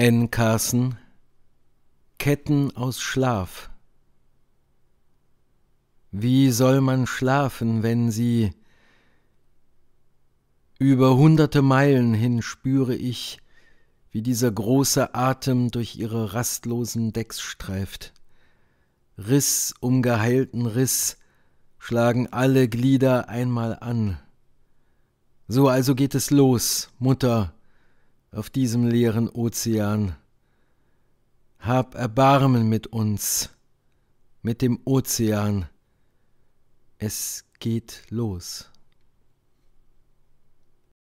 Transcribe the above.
N. Carson Ketten aus Schlaf Wie soll man schlafen, wenn sie Über hunderte Meilen hin spüre ich, wie dieser große Atem durch ihre rastlosen Decks streift. Riss um geheilten Riss schlagen alle Glieder einmal an. So also geht es los, Mutter, auf diesem leeren Ozean. Hab Erbarmen mit uns, mit dem Ozean. Es geht los.